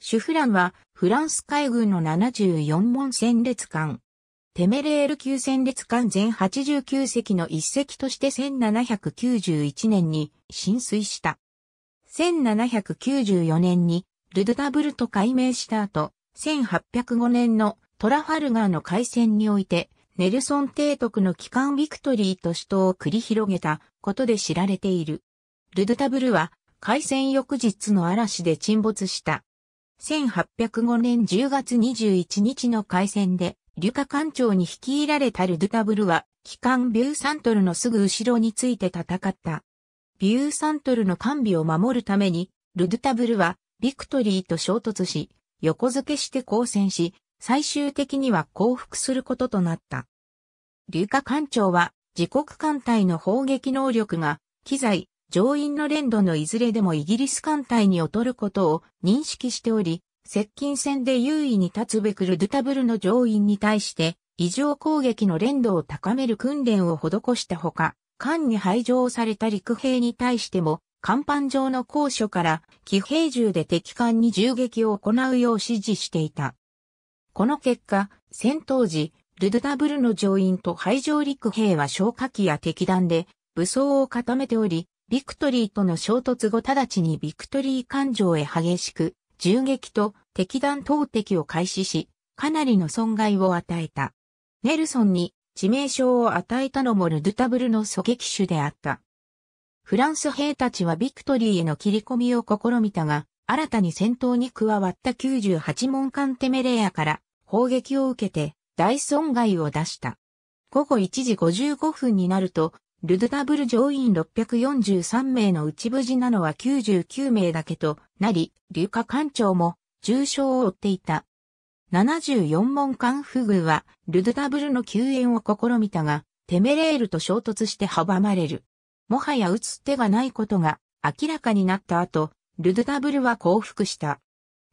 シュフランはフランス海軍の74門戦列艦。テメレール級戦列艦全89隻の一隻として1791年に浸水した。1794年にルドダブルと改名した後、1805年のトラファルガーの海戦において、ネルソン提督の機関ビクトリーと死闘を繰り広げたことで知られている。ルドタブルは海戦翌日の嵐で沈没した。1805年10月21日の開戦で、リュカ艦長に率いられたルドゥタブルは、機関ビューサントルのすぐ後ろについて戦った。ビューサントルの完備を守るために、ルドゥタブルは、ビクトリーと衝突し、横付けして交戦し、最終的には降伏することとなった。リュカ艦長は、自国艦隊の砲撃能力が、機材、上院の連土のいずれでもイギリス艦隊に劣ることを認識しており、接近戦で優位に立つべくルドゥタブルの上院に対して異常攻撃の連動を高める訓練を施したほか、艦に排除された陸兵に対しても、甲板上の高所から騎兵銃で敵艦に銃撃を行うよう指示していた。この結果、戦闘時、ルドゥタブルの乗員と排上陸兵は消火器や敵弾で武装を固めており、ビクトリーとの衝突後直ちにビクトリー艦上へ激しく、銃撃と敵弾投擲を開始し、かなりの損害を与えた。ネルソンに致命傷を与えたのもルドゥタブルの狙撃手であった。フランス兵たちはビクトリーへの切り込みを試みたが、新たに戦闘に加わった98門艦テメレアから砲撃を受けて大損害を出した。午後1時55分になると、ルドダブル乗員643名のうち無事なのは99名だけとなり、流下艦長も重傷を負っていた。74門艦不具は、ルドダブルの救援を試みたが、テメレールと衝突して阻まれる。もはや打つ手がないことが明らかになった後、ルドダブルは降伏した。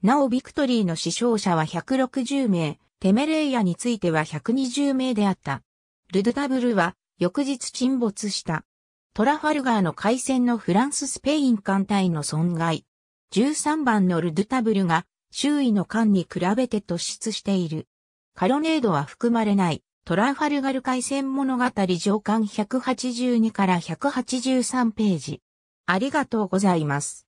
なおビクトリーの死傷者は160名、テメレイヤについては120名であった。ルドダブルは翌日沈没した。トラファルガーの海戦のフランススペイン艦隊の損害。13番のルドゥタブルが周囲の艦に比べて突出している。カロネードは含まれないトラファルガル海戦物語上巻182から183ページ。ありがとうございます。